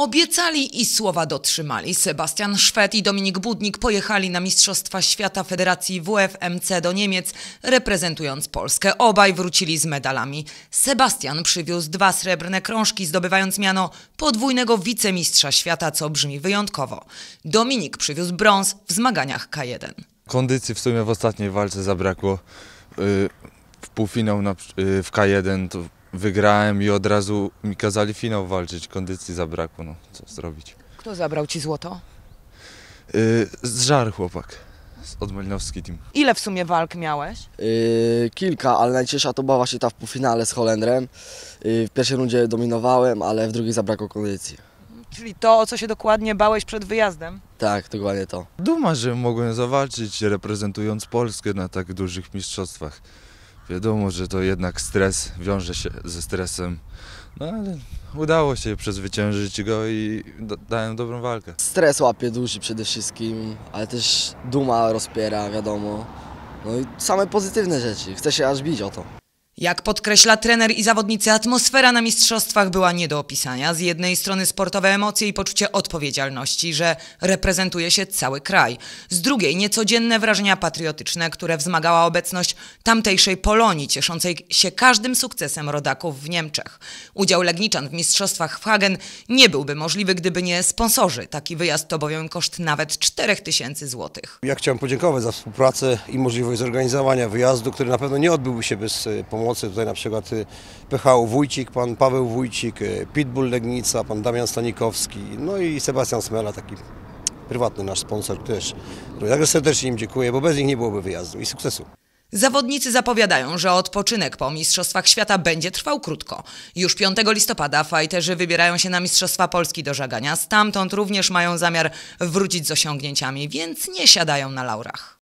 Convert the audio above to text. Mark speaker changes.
Speaker 1: Obiecali i słowa dotrzymali. Sebastian Szwed i Dominik Budnik pojechali na Mistrzostwa Świata Federacji WFMC do Niemiec, reprezentując Polskę. Obaj wrócili z medalami. Sebastian przywiózł dwa srebrne krążki, zdobywając miano podwójnego wicemistrza świata, co brzmi wyjątkowo. Dominik przywiózł brąz w zmaganiach K1.
Speaker 2: Kondycji w sumie w ostatniej walce zabrakło. Y, w półfinał y, w K1 to wygrałem i od razu mi kazali finał walczyć, kondycji zabrakło, no co zrobić.
Speaker 1: Kto zabrał Ci złoto?
Speaker 2: Yy, żar chłopak od Malinowski Team.
Speaker 1: Ile w sumie walk miałeś?
Speaker 2: Yy, kilka, ale
Speaker 3: najcięższa to była właśnie ta w półfinale z Holendrem. Yy, w pierwszej rundzie dominowałem, ale w drugiej zabrakło
Speaker 2: kondycji.
Speaker 1: Czyli to, o co się dokładnie bałeś przed wyjazdem?
Speaker 2: Tak, dokładnie to. Duma, że mogłem zawalczyć reprezentując Polskę na tak dużych mistrzostwach. Wiadomo, że to jednak stres wiąże się ze stresem, no ale udało się przezwyciężyć go i dałem dobrą walkę.
Speaker 3: Stres łapie duszy przede wszystkim, ale też duma rozpiera, wiadomo. No i same pozytywne rzeczy, chce się aż bić o to.
Speaker 1: Jak podkreśla trener i zawodnicy, atmosfera na mistrzostwach była nie do opisania. Z jednej strony sportowe emocje i poczucie odpowiedzialności, że reprezentuje się cały kraj. Z drugiej niecodzienne wrażenia patriotyczne, które wzmagała obecność tamtejszej Polonii, cieszącej się każdym sukcesem rodaków w Niemczech. Udział Legniczan w mistrzostwach w Hagen nie byłby możliwy, gdyby nie sponsorzy. Taki wyjazd to bowiem koszt nawet 4000 zł.
Speaker 4: Ja chciałem podziękować za współpracę i możliwość zorganizowania wyjazdu, który na pewno nie odbyłby się bez e, pomocy pomocy. Tutaj na przykład y, PHU Wójcik, pan Paweł Wójcik, y, Pitbull Legnica, pan Damian Stanikowski, no i Sebastian Smela, taki prywatny nasz sponsor też. Także serdecznie im dziękuję, bo bez nich nie byłoby wyjazdu i sukcesu.
Speaker 1: Zawodnicy zapowiadają, że odpoczynek po Mistrzostwach Świata będzie trwał krótko. Już 5 listopada fajterzy wybierają się na Mistrzostwa Polski do żagania. Stamtąd również mają zamiar wrócić z osiągnięciami, więc nie siadają na laurach.